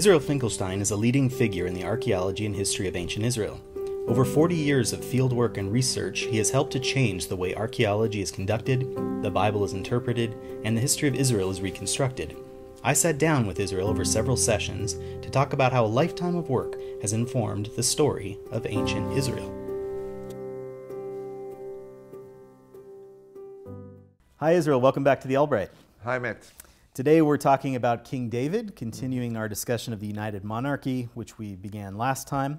Israel Finkelstein is a leading figure in the archaeology and history of ancient Israel. Over 40 years of fieldwork and research, he has helped to change the way archaeology is conducted, the Bible is interpreted, and the history of Israel is reconstructed. I sat down with Israel over several sessions to talk about how a lifetime of work has informed the story of ancient Israel. Hi, Israel. Welcome back to the Albright. Hi, Matt. Today we're talking about King David, continuing our discussion of the United Monarchy, which we began last time.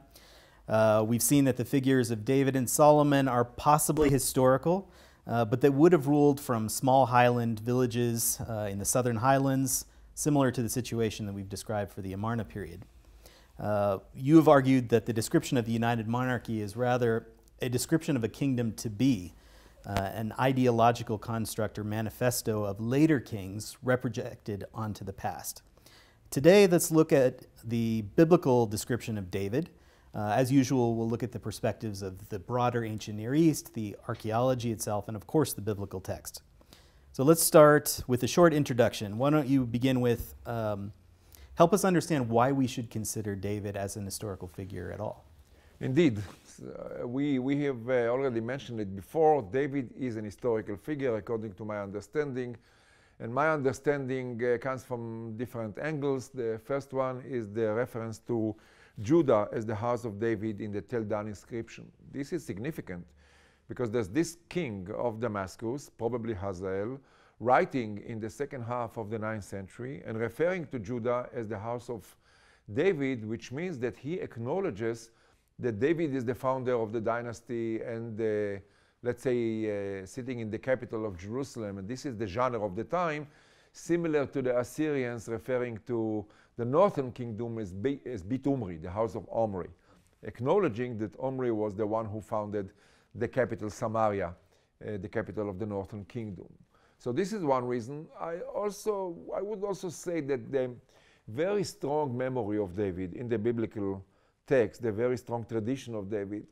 Uh, we've seen that the figures of David and Solomon are possibly historical, uh, but they would have ruled from small highland villages uh, in the southern highlands, similar to the situation that we've described for the Amarna period. Uh, you have argued that the description of the United Monarchy is rather a description of a kingdom to be, uh, an ideological construct or manifesto of later kings reprojected onto the past. Today, let's look at the biblical description of David. Uh, as usual, we'll look at the perspectives of the broader ancient Near East, the archaeology itself, and of course the biblical text. So let's start with a short introduction. Why don't you begin with um, help us understand why we should consider David as an historical figure at all? Indeed, uh, we, we have uh, already mentioned it before. David is an historical figure, according to my understanding. And my understanding uh, comes from different angles. The first one is the reference to Judah as the house of David in the Tel Dan inscription. This is significant because there's this king of Damascus, probably Hazael, writing in the second half of the 9th century and referring to Judah as the house of David, which means that he acknowledges that David is the founder of the dynasty and uh, let's say uh, sitting in the capital of Jerusalem, and this is the genre of the time, similar to the Assyrians referring to the northern kingdom as, Bitumri, as the house of Omri, acknowledging that Omri was the one who founded the capital Samaria, uh, the capital of the northern kingdom. So this is one reason. I also, I would also say that the very strong memory of David in the biblical text, the very strong tradition of David,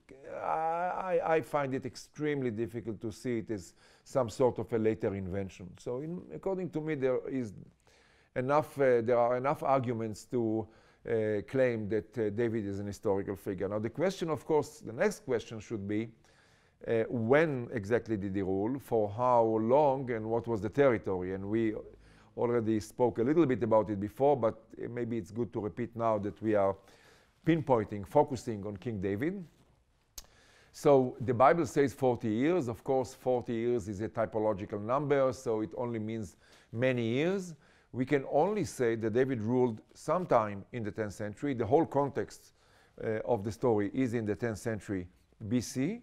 I, I, find it extremely difficult to see it as some sort of a later invention. So, in, according to me, there is enough, uh, there are enough arguments to uh, claim that uh, David is an historical figure. Now, the question, of course, the next question should be uh, when exactly did he rule, for how long, and what was the territory? And we already spoke a little bit about it before, but maybe it's good to repeat now that we are pinpointing, focusing on King David. So the Bible says 40 years. Of course, 40 years is a typological number, so it only means many years. We can only say that David ruled sometime in the 10th century. The whole context uh, of the story is in the 10th century BC.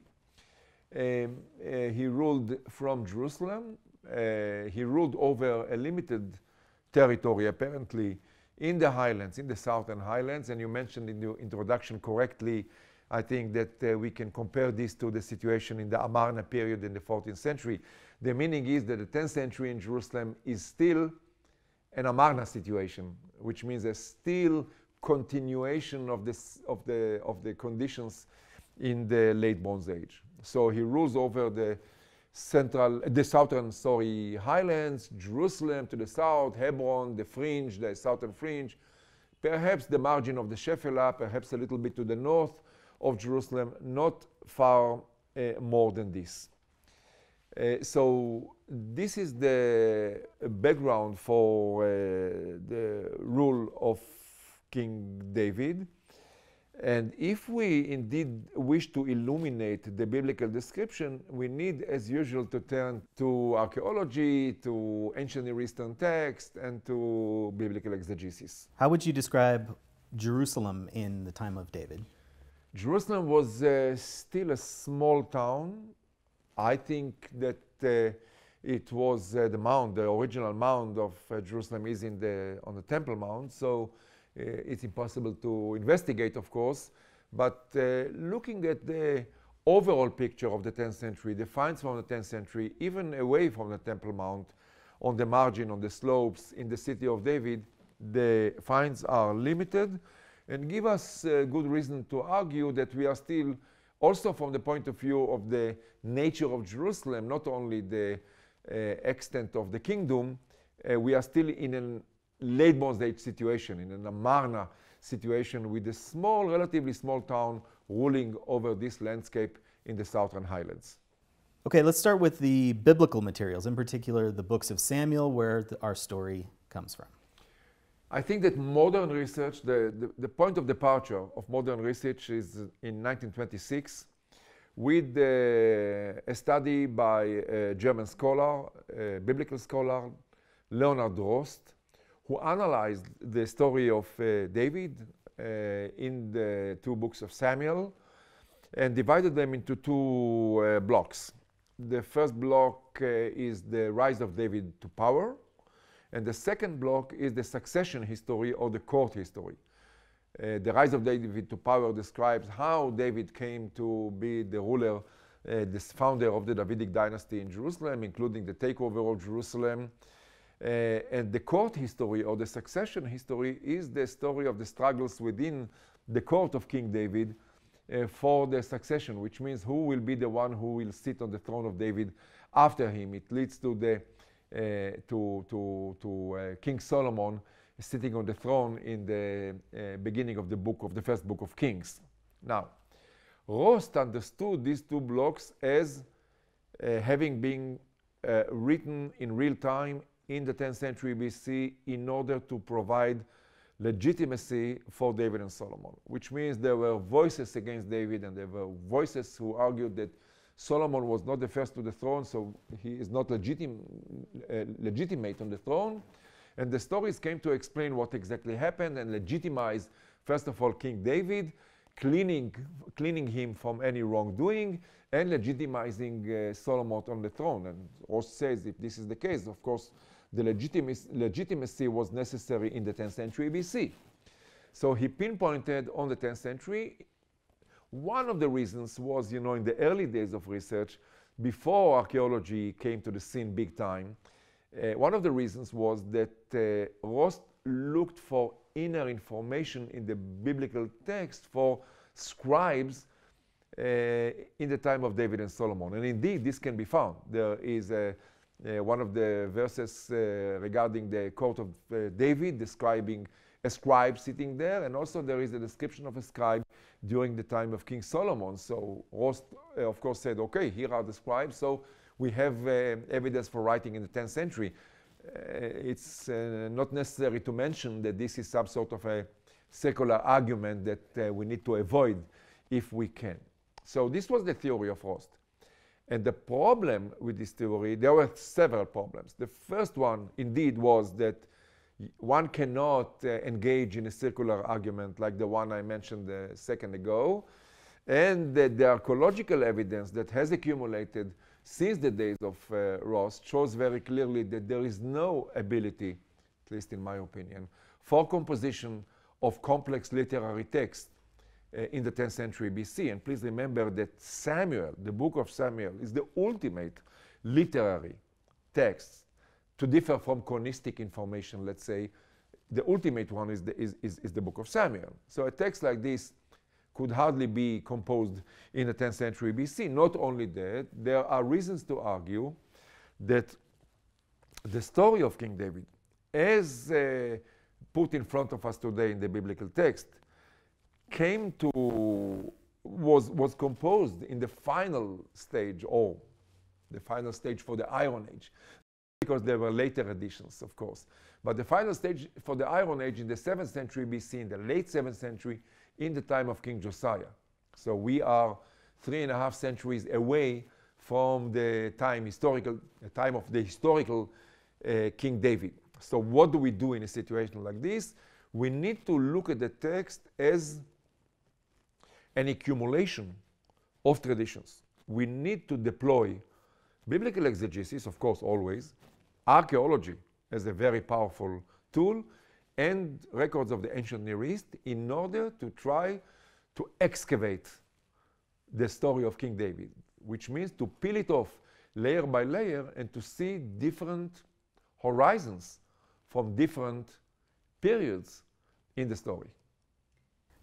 Um, uh, he ruled from Jerusalem. Uh, he ruled over a limited territory, apparently in the highlands, in the southern highlands. And you mentioned in your introduction correctly, I think that uh, we can compare this to the situation in the Amarna period in the 14th century. The meaning is that the 10th century in Jerusalem is still an Amarna situation, which means a still continuation of, this, of, the, of the conditions in the late Bronze Age. So he rules over the central, the southern, sorry, highlands, Jerusalem to the south, Hebron, the fringe, the southern fringe, perhaps the margin of the Shephelah, perhaps a little bit to the north of Jerusalem, not far uh, more than this. Uh, so this is the background for uh, the rule of King David. And if we indeed wish to illuminate the biblical description, we need, as usual, to turn to archaeology, to ancient Near Eastern texts, and to biblical exegesis. How would you describe Jerusalem in the time of David? Jerusalem was uh, still a small town. I think that uh, it was uh, the mound, the original mound of uh, Jerusalem is in the, on the Temple Mount. So uh, it's impossible to investigate, of course. But uh, looking at the overall picture of the 10th century, the finds from the 10th century, even away from the Temple Mount, on the margin, on the slopes, in the city of David, the finds are limited and give us uh, good reason to argue that we are still, also from the point of view of the nature of Jerusalem, not only the uh, extent of the kingdom, uh, we are still in an late Bronze Age situation, in an Amarna situation with a small, relatively small town ruling over this landscape in the Southern Highlands. Okay, let's start with the biblical materials, in particular the books of Samuel, where our story comes from. I think that modern research, the, the, the, point of departure of modern research is in 1926 with uh, a study by a German scholar, a biblical scholar, Leonard Rost, who analyzed the story of uh, David uh, in the two books of Samuel and divided them into two uh, blocks. The first block uh, is the rise of David to power, and the second block is the succession history or the court history. Uh, the rise of David to power describes how David came to be the ruler, uh, the founder of the Davidic dynasty in Jerusalem, including the takeover of Jerusalem, uh, and the court history or the succession history is the story of the struggles within the court of King David uh, for the succession, which means who will be the one who will sit on the throne of David after him. It leads to the uh, to, to, to uh, King Solomon sitting on the throne in the uh, beginning of the book of the first book of Kings. Now, Rost understood these two blocks as uh, having been written in real time in the 10th century BC in order to provide legitimacy for David and Solomon, which means there were voices against David and there were voices who argued that Solomon was not the first to the throne, so he is not legitim uh, legitimate on the throne. And the stories came to explain what exactly happened and legitimize, first of all, King David, cleaning, cleaning him from any wrongdoing, and legitimizing uh, Solomon on the throne. And Ross says, if this is the case, of course, the legitimacy, legitimacy was necessary in the 10th century BC. So he pinpointed on the 10th century. One of the reasons was, you know, in the early days of research, before archaeology came to the scene big time, uh, one of the reasons was that uh, Rost looked for inner information in the biblical text for scribes uh, in the time of David and Solomon. And indeed, this can be found. There is a uh, one of the verses uh, regarding the court of uh, David, describing a scribe sitting there, and also there is a description of a scribe during the time of King Solomon. So Rost, uh, of course, said, okay, here are the scribes, so we have uh, evidence for writing in the 10th century. Uh, it's not necessary to mention that this is some sort of a secular argument that we need to avoid if we can. So this was the theory of Rost. And the problem with this theory, there were several problems. The first one, indeed, was that one cannot uh, engage in a circular argument like the one I mentioned a second ago, and that the archaeological evidence that has accumulated since the days of uh, Ross shows very clearly that there is no ability, at least in my opinion, for composition of complex literary texts uh, in the 10th century BC. And please remember that Samuel, the book of Samuel, is the ultimate literary text to differ from chronistic information, let's say. The ultimate one is the, is, is, is the book of Samuel. So a text like this could hardly be composed in the 10th century BC. Not only that, there are reasons to argue that the story of King David, as uh, put in front of us today in the biblical text, came to was was composed in the final stage or the final stage for the Iron Age, because there were later additions, of course. But the final stage for the Iron Age in the 7th century BC, in the late 7th century, in the time of King Josiah. So we are three and a half centuries away from the time historical, the time of the historical uh, King David. So what do we do in a situation like this? We need to look at the text as an accumulation of traditions. We need to deploy biblical exegesis, of course, always, archaeology as a very powerful tool, and records of the ancient Near East in order to try to excavate the story of King David, which means to peel it off layer by layer and to see different horizons from different periods in the story.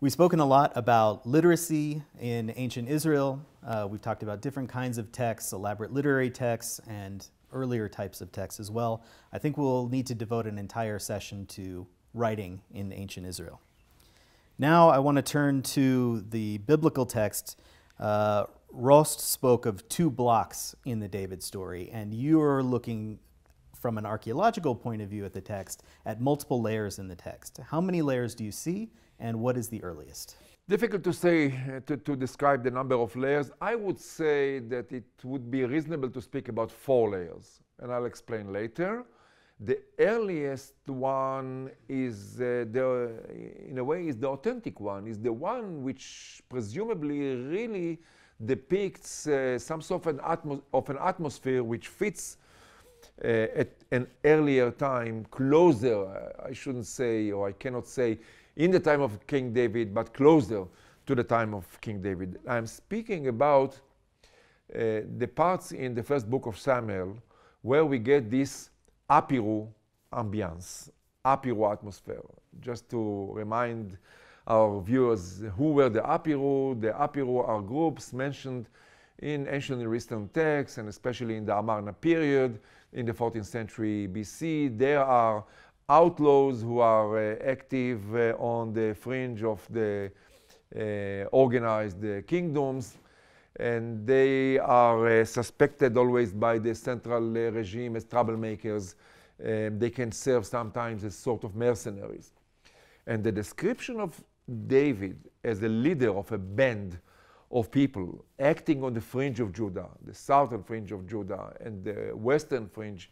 We've spoken a lot about literacy in ancient Israel. Uh, we've talked about different kinds of texts, elaborate literary texts, and earlier types of texts as well. I think we'll need to devote an entire session to writing in ancient Israel. Now I want to turn to the biblical text. Uh, Rost spoke of two blocks in the David story, and you're looking from an archaeological point of view at the text at multiple layers in the text. How many layers do you see? and what is the earliest? Difficult to say, uh, to, to, describe the number of layers. I would say that it would be reasonable to speak about four layers, and I'll explain later. The earliest one is, uh, the, in a way, is the authentic one, is the one which presumably really depicts uh, some sort of an, atmos of an atmosphere which fits uh, at an earlier time, closer, uh, I shouldn't say, or I cannot say, in the time of King David, but closer to the time of King David. I'm speaking about uh, the parts in the first book of Samuel where we get this apiru ambiance, apiru atmosphere. Just to remind our viewers who were the apiru, the apiru are groups mentioned in ancient Near Eastern texts, and especially in the Amarna period in the 14th century BC. There are outlaws who are uh, active uh, on the fringe of the uh, organized kingdoms and they are uh, suspected always by the central uh, regime as troublemakers. Um, they can serve sometimes as sort of mercenaries. And the description of David as a leader of a band of people acting on the fringe of Judah, the southern fringe of Judah and the western fringe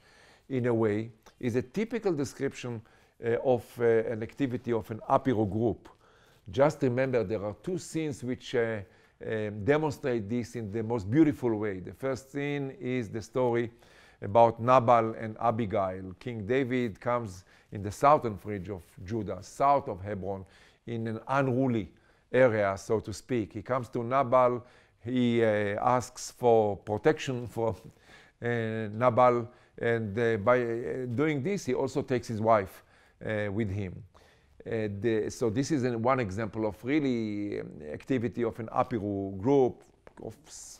in a way, is a typical description uh, of uh, an activity of an apiru group. Just remember, there are two scenes which uh, um, demonstrate this in the most beautiful way. The first scene is the story about Nabal and Abigail. King David comes in the southern fringe of Judah, south of Hebron, in an unruly area, so to speak. He comes to Nabal, he uh, asks for protection for uh, Nabal and uh, by uh, doing this, he also takes his wife uh, with him. The, so this is an, one example of really um, activity of an Apiru group of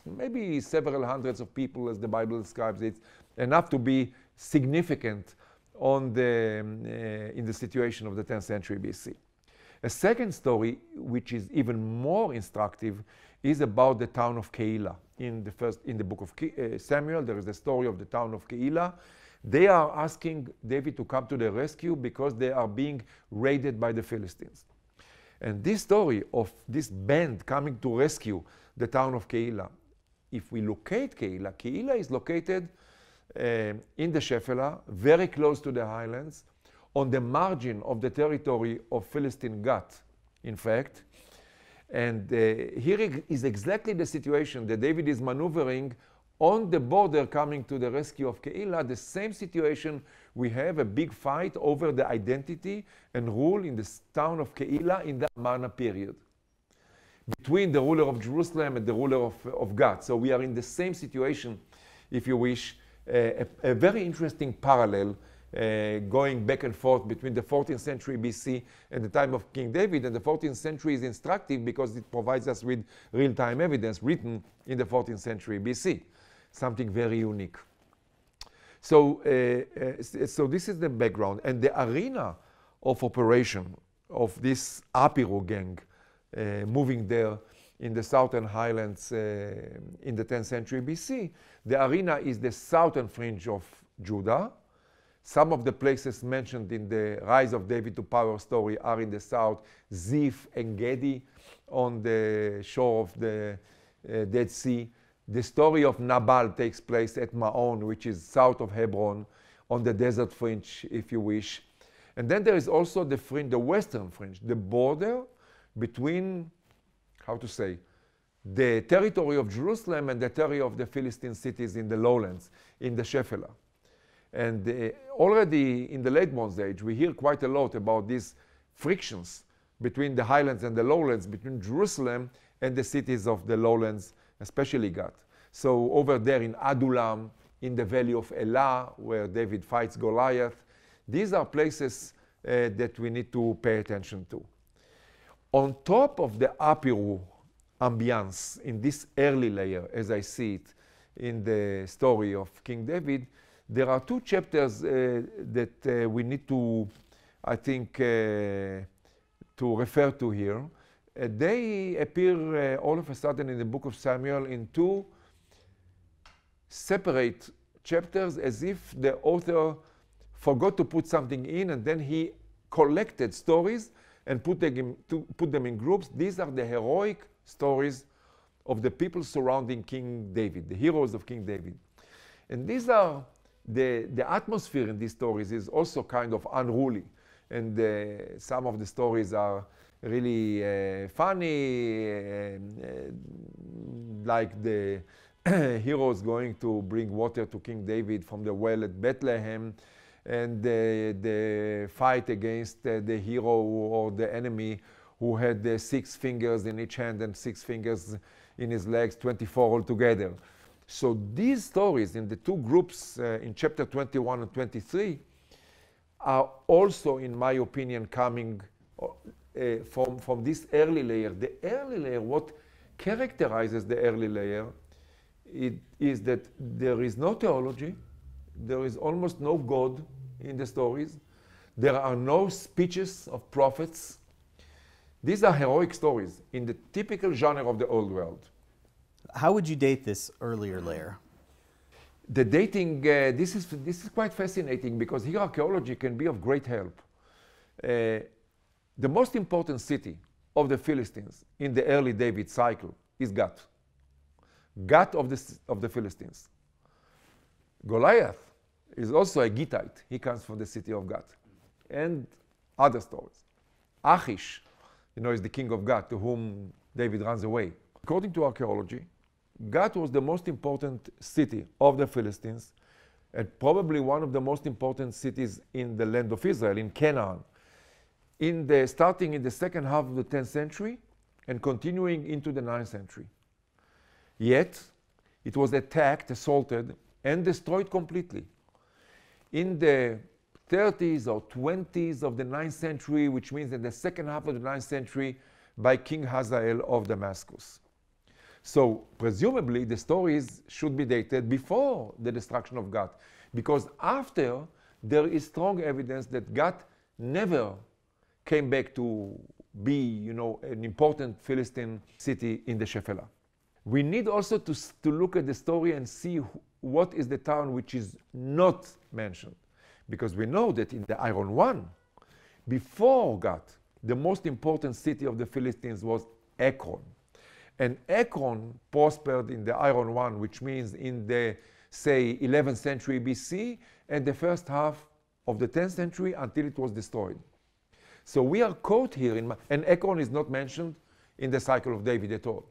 maybe several hundreds of people as the Bible describes it, enough to be significant on the, um, uh, in the situation of the 10th century BC. A second story, which is even more instructive, is about the town of Keilah. In the first, in the book of Ke uh, Samuel, there is the story of the town of Keilah. They are asking David to come to their rescue because they are being raided by the Philistines. And this story of this band coming to rescue the town of Keilah, if we locate Keilah, Keilah is located um, in the Shephelah, very close to the highlands, on the margin of the territory of Philistine Gut, in fact. And uh, here is exactly the situation that David is maneuvering on the border coming to the rescue of Keilah, the same situation we have a big fight over the identity and rule in the town of Keilah in the Amarna period between the ruler of Jerusalem and the ruler of, of God. So we are in the same situation, if you wish, uh, a, a very interesting parallel uh, going back and forth between the 14th century BC and the time of King David. And the 14th century is instructive because it provides us with real-time evidence written in the 14th century BC, something very unique. So, uh, uh, so this is the background. And the arena of operation of this Apiru gang uh, moving there in the southern highlands uh, in the 10th century BC, the arena is the southern fringe of Judah, some of the places mentioned in the Rise of David to Power story are in the south, Ziph and Gedi on the shore of the uh, Dead Sea. The story of Nabal takes place at Maon, which is south of Hebron, on the desert fringe, if you wish. And then there is also the fringe, the western fringe, the border between, how to say, the territory of Jerusalem and the territory of the Philistine cities in the lowlands, in the Shephelah. And uh, already in the late Bronze Age, we hear quite a lot about these frictions between the highlands and the lowlands, between Jerusalem and the cities of the lowlands, especially Gath. So over there in Adulam, in the valley of Elah, where David fights Goliath, these are places uh, that we need to pay attention to. On top of the Apiru ambiance in this early layer, as I see it in the story of King David, there are two chapters uh, that uh, we need to, I think, uh, to refer to here. they appear all of a sudden in the book of Samuel in two separate chapters as if the author forgot to put something in and then he collected stories and put them, to put them in groups. These are the heroic stories of the people surrounding King David, the heroes of King David. And these are the, the atmosphere in these stories is also kind of unruly. And uh, some of the stories are really uh, funny, uh, like the heroes going to bring water to King David from the well at Bethlehem, and the fight against uh, the hero or the enemy who had uh, six fingers in each hand and six fingers in his legs, 24 altogether. So these stories in the two groups uh, in chapter 21 and 23 are also, in my opinion, coming uh, from, from this early layer. The early layer, what characterizes the early layer it is that there is no theology, there is almost no God in the stories, there are no speeches of prophets. These are heroic stories in the typical genre of the old world. How would you date this earlier layer? The dating, uh, this, is, this is quite fascinating because here archaeology can be of great help. Uh, the most important city of the Philistines in the early David cycle is Gat. Gat of the, of the Philistines. Goliath is also a Gittite. He comes from the city of Gat. And other stories. Achish, you know, is the king of Gat to whom David runs away. According to archaeology, Gath was the most important city of the Philistines and probably one of the most important cities in the land of Israel, in Canaan. In the, starting in the second half of the 10th century and continuing into the 9th century. Yet, it was attacked, assaulted, and destroyed completely. In the 30s or 20s of the 9th century, which means in the second half of the 9th century, by King Hazael of Damascus. So presumably the stories should be dated before the destruction of Gat, because after there is strong evidence that Gat never came back to be, you know, an important Philistine city in the Shephelah. We need also to, to look at the story and see wh what is the town which is not mentioned, because we know that in the Iron One, before Gat, the most important city of the Philistines was Ekron. And Ekron prospered in the Iron One, which means in the, say, 11th century BC and the first half of the 10th century until it was destroyed. So we are caught here, in, and Ekron is not mentioned in the cycle of David at all.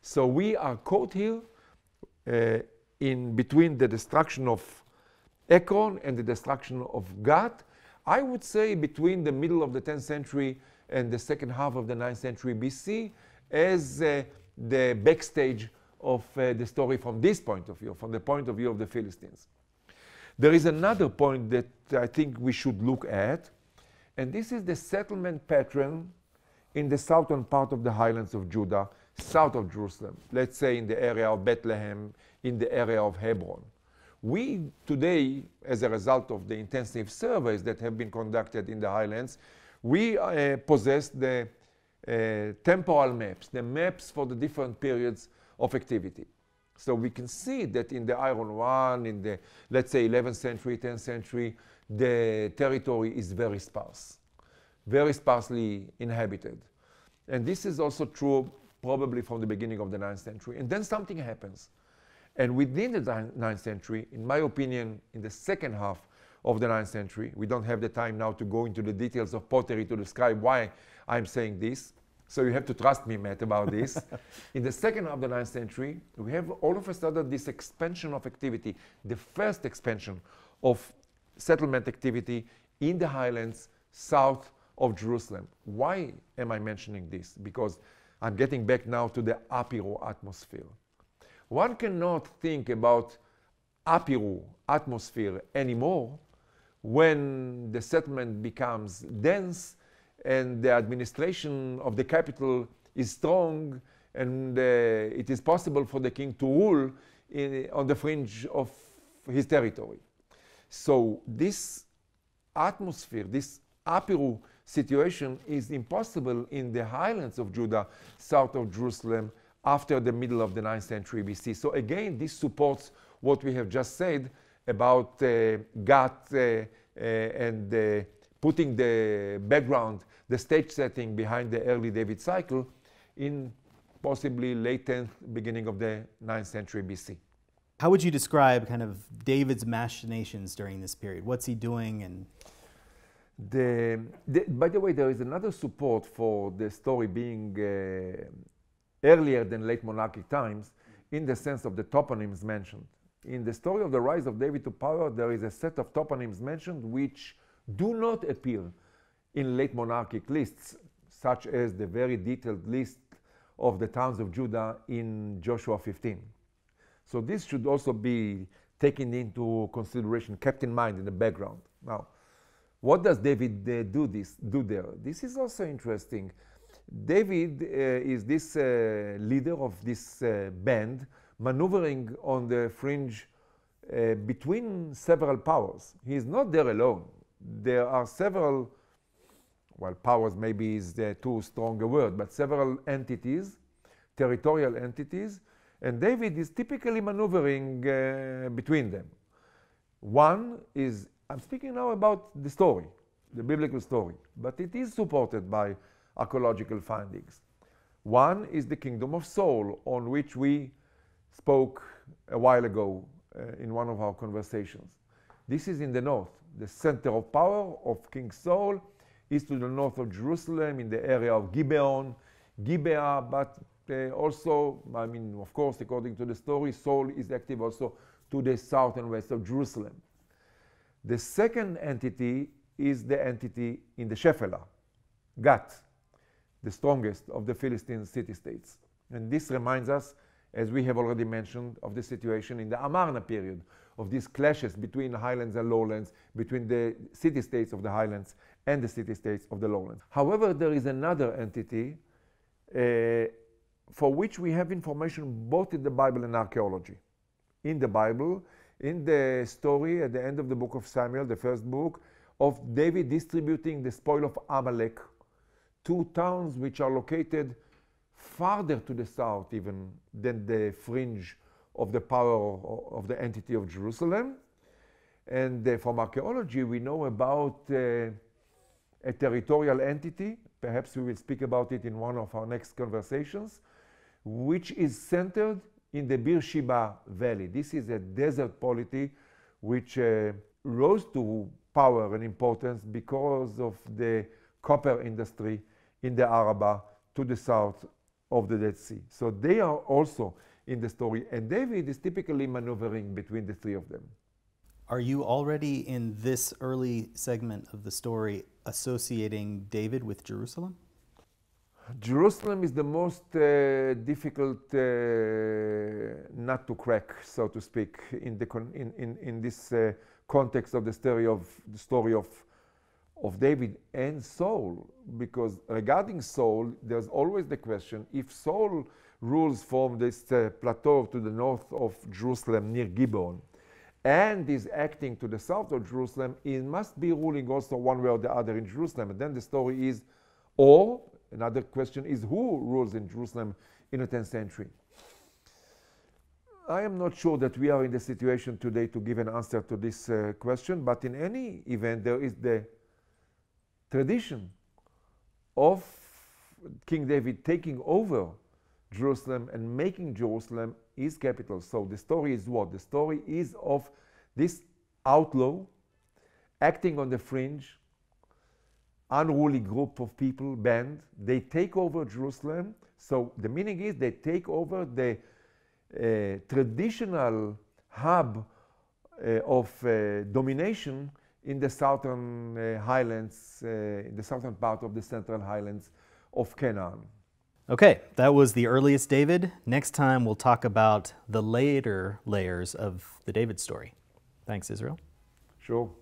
So we are caught here uh, in between the destruction of Ekron and the destruction of Gad. I would say between the middle of the 10th century and the second half of the 9th century BC, as uh, the backstage of uh, the story from this point of view, from the point of view of the Philistines. There is another point that I think we should look at, and this is the settlement pattern in the southern part of the highlands of Judah, south of Jerusalem, let's say in the area of Bethlehem, in the area of Hebron. We today, as a result of the intensive surveys that have been conducted in the highlands, we uh, possess the uh, temporal maps, the maps for the different periods of activity. So we can see that in the Iron One, in the, let's say, 11th century, 10th century, the territory is very sparse, very sparsely inhabited. And this is also true probably from the beginning of the 9th century. And then something happens. And within the 9th century, in my opinion, in the second half of the 9th century, we don't have the time now to go into the details of pottery to describe why I'm saying this. So you have to trust me, Matt, about this. in the second half of the 9th century, we have all of a sudden this expansion of activity, the first expansion of settlement activity in the highlands south of Jerusalem. Why am I mentioning this? Because I'm getting back now to the Apiru atmosphere. One cannot think about Apiru atmosphere anymore when the settlement becomes dense and the administration of the capital is strong and uh, it is possible for the king to rule in, on the fringe of his territory. So this atmosphere, this apiru situation is impossible in the highlands of Judah, south of Jerusalem, after the middle of the 9th century BC. So again, this supports what we have just said about uh, uh, uh, and uh, putting the background the stage setting behind the early David cycle in possibly late 10th, beginning of the 9th century BC. How would you describe kind of David's machinations during this period? What's he doing and the, the, by the way, there is another support for the story being uh, earlier than late monarchic times in the sense of the toponyms mentioned. In the story of the rise of David to power, there is a set of toponyms mentioned which do not appear in late monarchic lists, such as the very detailed list of the towns of Judah in Joshua 15. So this should also be taken into consideration, kept in mind in the background. Now, what does David uh, do this do there? This is also interesting. David uh, is this uh, leader of this uh, band maneuvering on the fringe uh, between several powers. He is not there alone. There are several well, powers maybe is the too strong a word, but several entities, territorial entities, and David is typically maneuvering uh, between them. One is, I'm speaking now about the story, the biblical story, but it is supported by archaeological findings. One is the kingdom of Saul, on which we spoke a while ago uh, in one of our conversations. This is in the north, the center of power of King Saul, is to the north of Jerusalem in the area of Gibeon, Gibeah, but uh, also, I mean, of course, according to the story, Saul is active also to the south and west of Jerusalem. The second entity is the entity in the Shephelah, Gat, the strongest of the Philistine city-states. And this reminds us, as we have already mentioned, of the situation in the Amarna period, of these clashes between highlands and lowlands, between the city-states of the highlands and the city-states of the lowlands. However, there is another entity uh, for which we have information both in the Bible and archaeology. In the Bible, in the story at the end of the book of Samuel, the first book, of David distributing the spoil of Amalek to towns which are located farther to the south even than the fringe of the power of the entity of Jerusalem. And uh, from archaeology, we know about uh, a territorial entity, perhaps we will speak about it in one of our next conversations, which is centered in the Beersheba Valley. This is a desert polity which uh, rose to power and importance because of the copper industry in the Araba to the south of the Dead Sea. So they are also in the story, and David is typically maneuvering between the three of them. Are you already in this early segment of the story associating David with Jerusalem? Jerusalem is the most uh, difficult uh, nut to crack, so to speak, in, the in, in, in, this uh, context of the story of the story of, of David and Saul, because regarding Saul, there's always the question: if Saul rules from this uh, plateau to the north of Jerusalem near Gibeon, and is acting to the south of Jerusalem, it must be ruling also one way or the other in Jerusalem. And then the story is, or another question is, who rules in Jerusalem in the 10th century? I am not sure that we are in the situation today to give an answer to this uh, question, but in any event, there is the tradition of King David taking over Jerusalem and making Jerusalem his capital. So the story is what? The story is of this outlaw acting on the fringe, unruly group of people, band. They take over Jerusalem. So the meaning is they take over the uh, traditional hub uh, of uh, domination in the southern uh, highlands, uh, in the southern part of the central highlands of Canaan. Okay, that was the earliest David. Next time we'll talk about the later layers of the David story. Thanks, Israel. Sure.